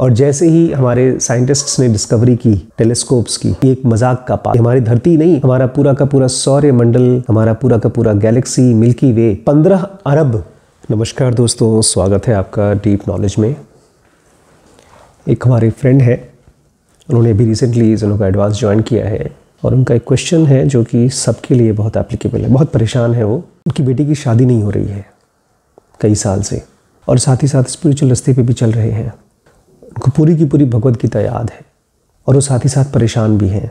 और जैसे ही हमारे साइंटिस्ट्स ने डिस्कवरी की टेलीस्कोप्स की ये एक मजाक का पा हमारी धरती नहीं हमारा पूरा का पूरा सौर्य मंडल हमारा पूरा का पूरा गैलेक्सी मिल्की वे पंद्रह अरब नमस्कार दोस्तों स्वागत है आपका डीप नॉलेज में एक हमारे फ्रेंड है उन्होंने भी रिसेंटली जिनों का एडवांस ज्वाइन किया है और उनका एक क्वेश्चन है जो कि सबके लिए बहुत एप्लीकेबल है बहुत परेशान है वो उनकी बेटी की शादी नहीं हो रही है कई साल से और साथ ही साथ स्पिरिचुअल रस्ते पे भी चल रहे हैं को पूरी की पूरी भगवत गीता याद है और वो साथ ही साथ परेशान भी हैं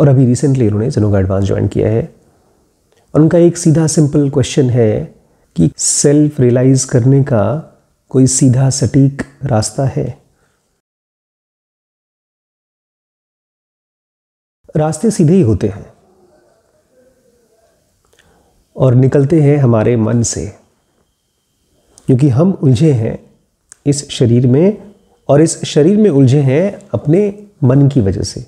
और अभी रिसेंटली उन्होंने जनों का एडवांस ज्वाइन किया है और उनका एक सीधा सिंपल क्वेश्चन है कि सेल्फ रियलाइज करने का कोई सीधा सटीक रास्ता है रास्ते सीधे ही होते हैं और निकलते हैं हमारे मन से क्योंकि हम उलझे हैं इस शरीर में और इस शरीर में उलझे हैं अपने मन की वजह से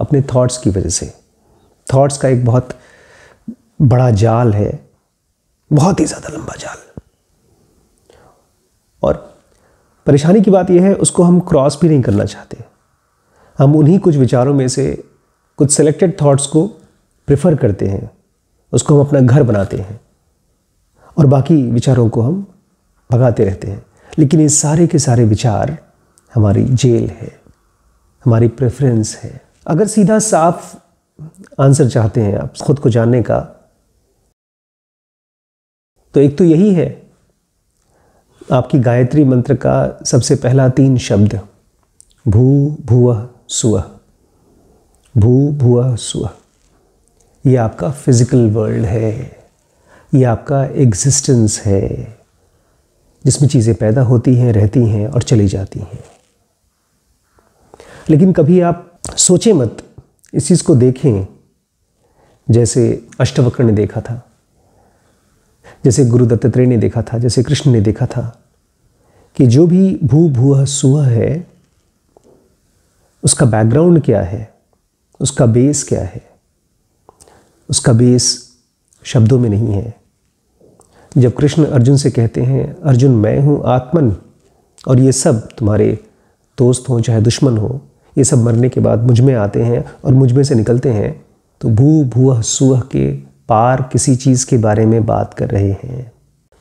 अपने थॉट्स की वजह से थॉट्स का एक बहुत बड़ा जाल है बहुत ही ज़्यादा लंबा जाल और परेशानी की बात यह है उसको हम क्रॉस भी नहीं करना चाहते हम उन्हीं कुछ विचारों में से कुछ सिलेक्टेड थॉट्स को प्रेफर करते हैं उसको हम अपना घर बनाते हैं और बाकी विचारों को हम भगाते रहते हैं लेकिन ये सारे के सारे विचार हमारी जेल है हमारी प्रेफरेंस है अगर सीधा साफ आंसर चाहते हैं आप खुद को जानने का तो एक तो यही है आपकी गायत्री मंत्र का सबसे पहला तीन शब्द भू भुव सुअ भू भुव सुअ ये आपका फिजिकल वर्ल्ड है ये आपका एग्जिस्टेंस है जिसमें चीज़ें पैदा होती हैं रहती हैं और चली जाती हैं लेकिन कभी आप सोचे मत इस चीज़ को देखें जैसे अष्टवक्र ने देखा था जैसे गुरु दत्तात्रेय ने देखा था जैसे कृष्ण ने देखा था कि जो भी भू भूह सुह है उसका बैकग्राउंड क्या है उसका बेस क्या है उसका बेस शब्दों में नहीं है जब कृष्ण अर्जुन से कहते हैं अर्जुन मैं हूँ आत्मन और ये सब तुम्हारे दोस्त हों चाहे दुश्मन हो ये सब मरने के बाद मुझ में आते हैं और मुझ में से निकलते हैं तो भू भूह सुह के पार किसी चीज़ के बारे में बात कर रहे हैं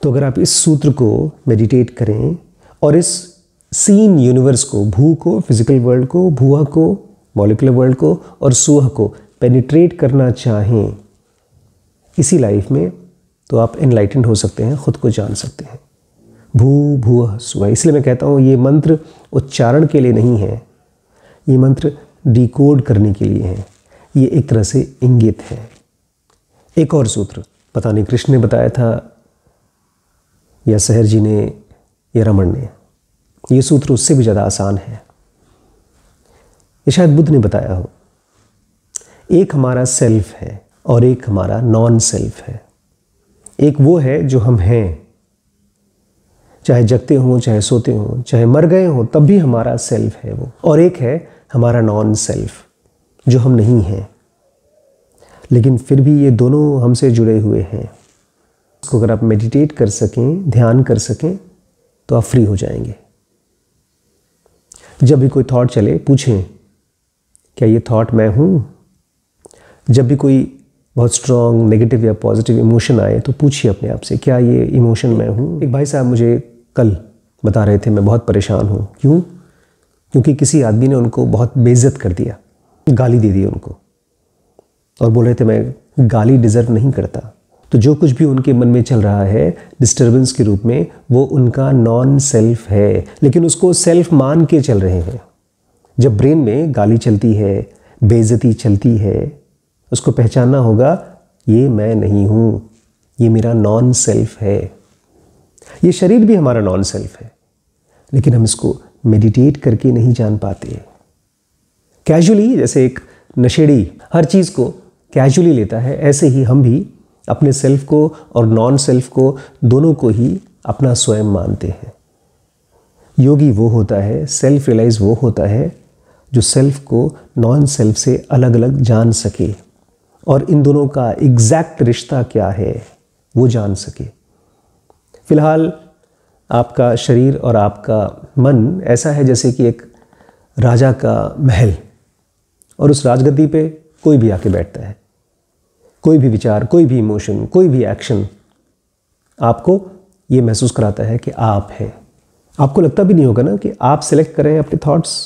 तो अगर आप इस सूत्र को मेडिटेट करें और इस सीन यूनिवर्स को भू को फिजिकल वर्ल्ड को भूआ को मॉलिकुलर वर्ल्ड को और सुह को पेनिट्रेट करना चाहें इसी लाइफ में तो आप इनलाइटेंड हो सकते हैं खुद को जान सकते हैं भू भू सुह इसलिए मैं कहता हूँ ये मंत्र उच्चारण के लिए नहीं है ये मंत्र डिकोड करने के लिए हैं ये एक तरह से इंगित है एक और सूत्र पता नहीं कृष्ण ने बताया था या सहर जी ने या रमन ने ये सूत्र उससे भी ज़्यादा आसान है ये शायद बुद्ध ने बताया हो एक हमारा सेल्फ है और एक हमारा नॉन सेल्फ है एक वो है जो हम हैं चाहे जगते हों चाहे सोते हों चाहे मर गए हों तब भी हमारा सेल्फ है वो और एक है हमारा नॉन सेल्फ जो हम नहीं हैं लेकिन फिर भी ये दोनों हमसे जुड़े हुए हैं उसको अगर आप मेडिटेट कर सकें ध्यान कर सकें तो आप फ्री हो जाएंगे जब भी कोई थॉट चले पूछें क्या ये थॉट मैं हूँ जब भी कोई बहुत स्ट्रांग नेगेटिव या पॉजिटिव इमोशन आए तो पूछिए अपने आप से क्या ये इमोशन मैं हूँ एक भाई साहब मुझे कल बता रहे थे मैं बहुत परेशान हूँ क्यों क्योंकि किसी आदमी ने उनको बहुत बेइज्जत कर दिया गाली दे दी उनको और बोल रहे थे मैं गाली डिज़र्व नहीं करता तो जो कुछ भी उनके मन में चल रहा है डिस्टर्बेंस के रूप में वो उनका नॉन सेल्फ है लेकिन उसको सेल्फ मान के चल रहे हैं जब ब्रेन में गाली चलती है बेजती चलती है उसको पहचानना होगा ये मैं नहीं हूँ ये मेरा नॉन सेल्फ है ये शरीर भी हमारा नॉन सेल्फ है लेकिन हम इसको मेडिटेट करके नहीं जान पाते कैजुअली जैसे एक नशेड़ी हर चीज़ को कैजुअली लेता है ऐसे ही हम भी अपने सेल्फ को और नॉन सेल्फ को दोनों को ही अपना स्वयं मानते हैं योगी वो होता है सेल्फ रियलाइज वो होता है जो सेल्फ को नॉन सेल्फ से अलग अलग जान सके और इन दोनों का एग्जैक्ट रिश्ता क्या है वो जान सके फिलहाल आपका शरीर और आपका मन ऐसा है जैसे कि एक राजा का महल और उस राजगद्दी पे कोई भी आके बैठता है कोई भी विचार कोई भी इमोशन कोई भी एक्शन आपको ये महसूस कराता है कि आप हैं आपको लगता भी नहीं होगा ना कि आप सिलेक्ट कर रहे हैं अपने थॉट्स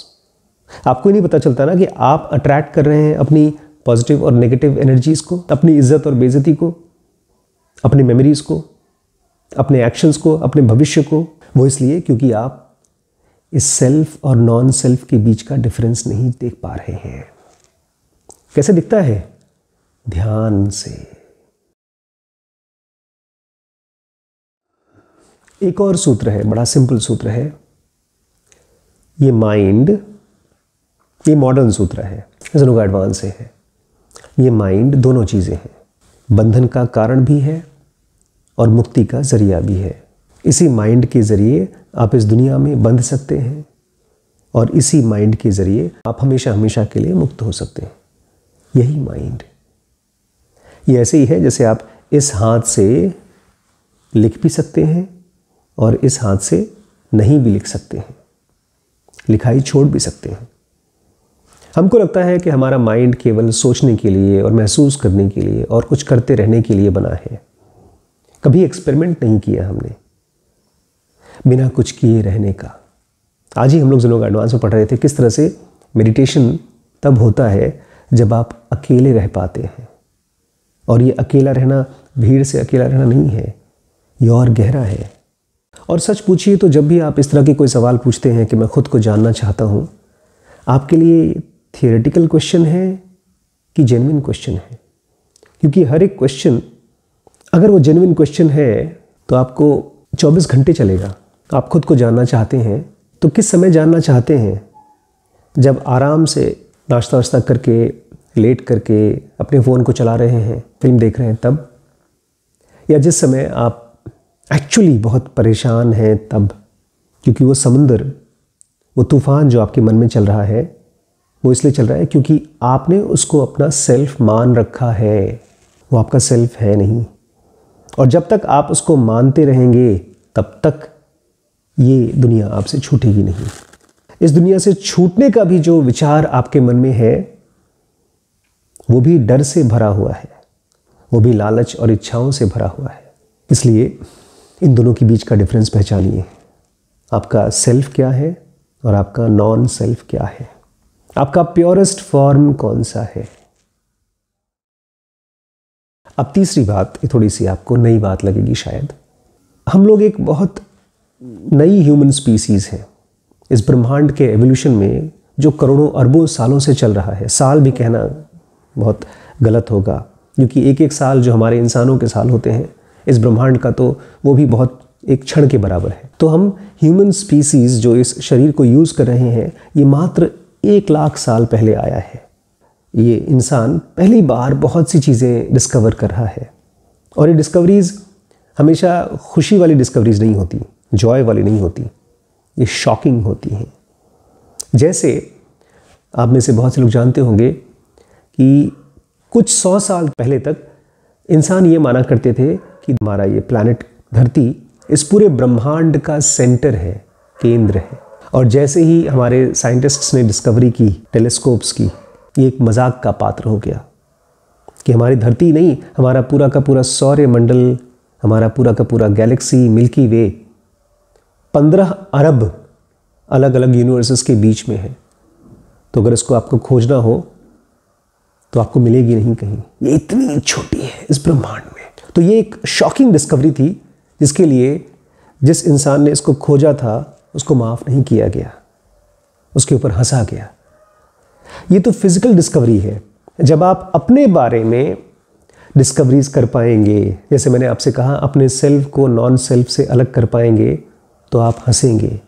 आपको ही नहीं पता चलता ना कि आप अट्रैक्ट कर रहे हैं अपनी पॉजिटिव और नेगेटिव एनर्जीज़ को अपनी इज्जत और बेजती को अपनी मेमोरीज़ को अपने एक्शंस को अपने भविष्य को वो इसलिए क्योंकि आप इस सेल्फ और नॉन सेल्फ के बीच का डिफरेंस नहीं देख पा रहे हैं कैसे दिखता है ध्यान से एक और सूत्र है बड़ा सिंपल सूत्र है ये माइंड ये मॉडर्न सूत्र है का एडवांस है ये माइंड दोनों चीज़ें हैं बंधन का कारण भी है और मुक्ति का जरिया भी है इसी माइंड के ज़रिए आप इस दुनिया में बंध सकते हैं और इसी माइंड के ज़रिए आप हमेशा हमेशा के लिए मुक्त हो सकते हैं यही माइंड ये ऐसे ही है जैसे आप इस हाथ से लिख भी सकते हैं और इस हाथ से नहीं भी लिख सकते हैं लिखाई छोड़ भी सकते हैं हमको लगता है कि हमारा माइंड केवल सोचने के लिए और महसूस करने के लिए और कुछ करते रहने के लिए बना है कभी एक्सपेरिमेंट नहीं किया हमने बिना कुछ किए रहने का आज ही हम लोग जो लोग एडवांस में पढ़ रहे थे किस तरह से मेडिटेशन तब होता है जब आप अकेले रह पाते हैं और ये अकेला रहना भीड़ से अकेला रहना नहीं है ये और गहरा है और सच पूछिए तो जब भी आप इस तरह के कोई सवाल पूछते हैं कि मैं खुद को जानना चाहता हूँ आपके लिए थियोरेटिकल क्वेश्चन है कि जेनविन क्वेश्चन है क्योंकि हर एक क्वेश्चन अगर वो जेनुइन क्वेश्चन है तो आपको 24 घंटे चलेगा आप खुद को जानना चाहते हैं तो किस समय जानना चाहते हैं जब आराम से नाश्ता वाश्ता करके लेट करके अपने फ़ोन को चला रहे हैं फिल्म देख रहे हैं तब या जिस समय आप एक्चुअली बहुत परेशान हैं तब क्योंकि वो समुंदर वो तूफान जो आपके मन में चल रहा है वो इसलिए चल रहा है क्योंकि आपने उसको अपना सेल्फ मान रखा है वो आपका सेल्फ है नहीं और जब तक आप उसको मानते रहेंगे तब तक ये दुनिया आपसे छूटेगी नहीं इस दुनिया से छूटने का भी जो विचार आपके मन में है वो भी डर से भरा हुआ है वो भी लालच और इच्छाओं से भरा हुआ है इसलिए इन दोनों के बीच का डिफरेंस पहचानिए आपका सेल्फ क्या है और आपका नॉन सेल्फ क्या है आपका प्योरेस्ट फॉर्म कौन सा है अब तीसरी बात ये थोड़ी सी आपको नई बात लगेगी शायद हम लोग एक बहुत नई ह्यूमन स्पीसीज़ है इस ब्रह्मांड के एवोल्यूशन में जो करोड़ों अरबों सालों से चल रहा है साल भी कहना बहुत गलत होगा क्योंकि एक एक साल जो हमारे इंसानों के साल होते हैं इस ब्रह्मांड का तो वो भी बहुत एक क्षण के बराबर है तो हम ह्यूमन स्पीसीज़ जो इस शरीर को यूज़ कर रहे हैं ये मात्र एक लाख साल पहले आया है ये इंसान पहली बार बहुत सी चीज़ें डिस्कवर कर रहा है और ये डिस्कवरीज़ हमेशा खुशी वाली डिस्कवरीज़ नहीं होती जॉय वाली नहीं होती ये शॉकिंग होती हैं जैसे आप में से बहुत से लोग जानते होंगे कि कुछ सौ साल पहले तक इंसान ये माना करते थे कि हमारा ये प्लानट धरती इस पूरे ब्रह्मांड का सेंटर है केंद्र है और जैसे ही हमारे साइंटिस्ट्स ने डिस्कवरी की टेलीस्कोप्स की ये एक मजाक का पात्र हो गया कि हमारी धरती नहीं हमारा पूरा का पूरा सौर्य मंडल हमारा पूरा का पूरा गैलेक्सी मिल्की वे पंद्रह अरब अलग अलग यूनिवर्सेस के बीच में है तो अगर इसको आपको खोजना हो तो आपको मिलेगी नहीं कहीं ये इतनी छोटी है इस ब्रह्मांड में तो ये एक शॉकिंग डिस्कवरी थी जिसके लिए जिस इंसान ने इसको खोजा था उसको माफ़ नहीं किया गया उसके ऊपर हंसा गया ये तो फिज़िकल डिस्कवरी है जब आप अपने बारे में डिस्कवरीज कर पाएंगे जैसे मैंने आपसे कहा अपने सेल्फ को नॉन सेल्फ से अलग कर पाएंगे तो आप हंसेंगे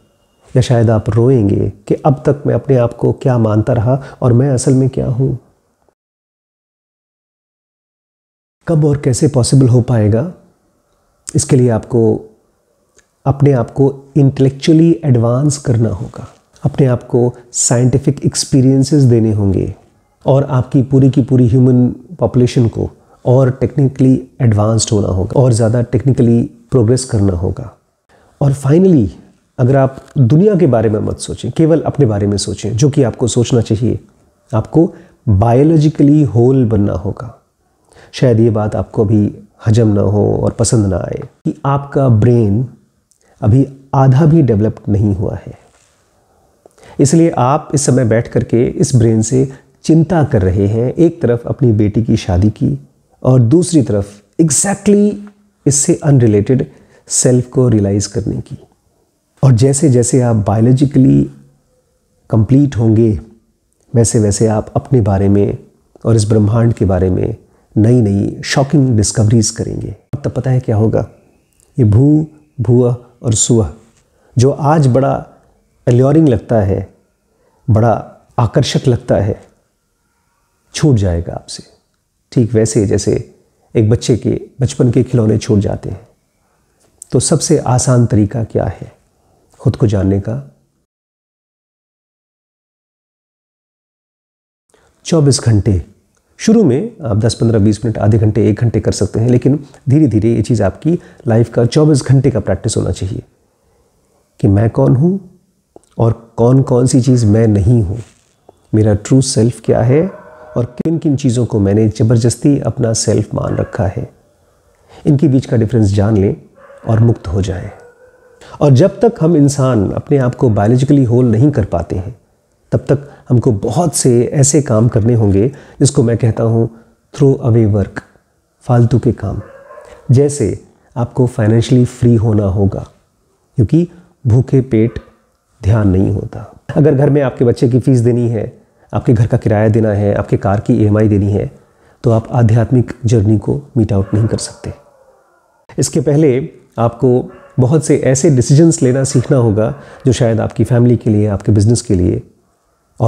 या शायद आप रोएंगे कि अब तक मैं अपने आप को क्या मानता रहा और मैं असल में क्या हूं कब और कैसे पॉसिबल हो पाएगा इसके लिए आपको अपने आप को इंटेलेक्चुअली एडवांस करना होगा अपने आप को साइंटिफिक एक्सपीरियंसेस देने होंगे और आपकी पूरी की पूरी ह्यूमन पॉपुलेशन को और टेक्निकली एडवांस्ड होना होगा और ज़्यादा टेक्निकली प्रोग्रेस करना होगा और फाइनली अगर आप दुनिया के बारे में मत सोचें केवल अपने बारे में सोचें जो कि आपको सोचना चाहिए आपको बायोलॉजिकली होल बनना होगा शायद ये बात आपको अभी हजम ना हो और पसंद ना आए कि आपका ब्रेन अभी आधा भी डेवलप्ड नहीं हुआ है इसलिए आप इस समय बैठ करके इस ब्रेन से चिंता कर रहे हैं एक तरफ अपनी बेटी की शादी की और दूसरी तरफ एग्जैक्टली exactly इससे अनरिलेटेड सेल्फ को रियलाइज़ करने की और जैसे जैसे आप बायोलॉजिकली कंप्लीट होंगे वैसे वैसे आप अपने बारे में और इस ब्रह्मांड के बारे में नई नई शॉकिंग डिस्कवरीज करेंगे तब पता है क्या होगा ये भू भूआ और सुअ जो आज बड़ा अल्योरिंग लगता है बड़ा आकर्षक लगता है छूट जाएगा आपसे ठीक वैसे जैसे एक बच्चे के बचपन के खिलौने छूट जाते हैं तो सबसे आसान तरीका क्या है खुद को जानने का 24 घंटे शुरू में आप 10 15 20 मिनट आधे घंटे एक घंटे कर सकते हैं लेकिन धीरे धीरे ये चीज़ आपकी लाइफ का 24 घंटे का प्रैक्टिस होना चाहिए कि मैं कौन हूँ और कौन कौन सी चीज़ मैं नहीं हूँ मेरा ट्रू सेल्फ क्या है और किन किन चीज़ों को मैंने ज़बरदस्ती अपना सेल्फ मान रखा है इनके बीच का डिफरेंस जान लें और मुक्त हो जाए और जब तक हम इंसान अपने आप को बायोलॉजिकली होल नहीं कर पाते हैं तब तक हमको बहुत से ऐसे काम करने होंगे जिसको मैं कहता हूँ थ्रो अवे वर्क फालतू के काम जैसे आपको फाइनेंशियली फ्री होना होगा क्योंकि भूखे पेट ध्यान नहीं होता अगर घर में आपके बच्चे की फ़ीस देनी है आपके घर का किराया देना है आपके कार की ई e देनी है तो आप आध्यात्मिक जर्नी को मीट आउट नहीं कर सकते इसके पहले आपको बहुत से ऐसे डिसीजंस लेना सीखना होगा जो शायद आपकी फैमिली के लिए आपके बिजनेस के लिए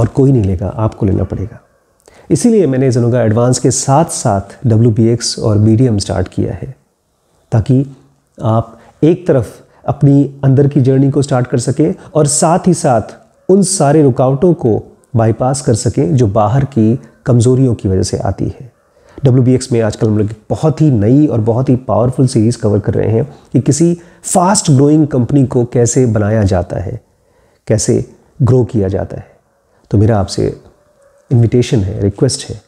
और कोई नहीं लेगा आपको लेना पड़ेगा इसीलिए मैंने जनुगा एडवांस के साथ साथ डब्ल्यू और मीडियम स्टार्ट किया है ताकि आप एक तरफ अपनी अंदर की जर्नी को स्टार्ट कर सकें और साथ ही साथ उन सारे रुकावटों को बाईपास कर सकें जो बाहर की कमज़ोरियों की वजह से आती है डब्ल्यू में आजकल हम लोग बहुत ही नई और बहुत ही पावरफुल सीरीज़ कवर कर रहे हैं कि किसी फास्ट ग्रोइंग कंपनी को कैसे बनाया जाता है कैसे ग्रो किया जाता है तो मेरा आपसे इनविटेशन है रिक्वेस्ट है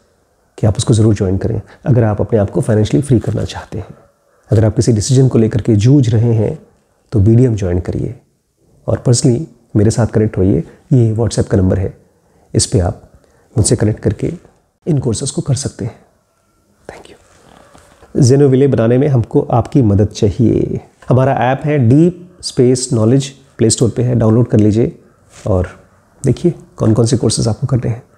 कि आप उसको ज़रूर ज्वाइन करें अगर आप अपने आप को फाइनेंशियली फ्री करना चाहते हैं अगर आप किसी डिसीजन को लेकर के जूझ रहे हैं तो बी डी एम ज्वाइन करिए और पर्सनली मेरे साथ कनेक्ट होइए ये व्हाट्सएप का नंबर है इस पर आप मुझसे कनेक्ट करके इन कोर्सेज को कर सकते हैं थैंक यू जेनोविले बनाने में हमको आपकी मदद चाहिए हमारा ऐप है deep space knowledge play store पर है डाउनलोड कर लीजिए और देखिए कौन कौन से कोर्सेज आपको कर रहे हैं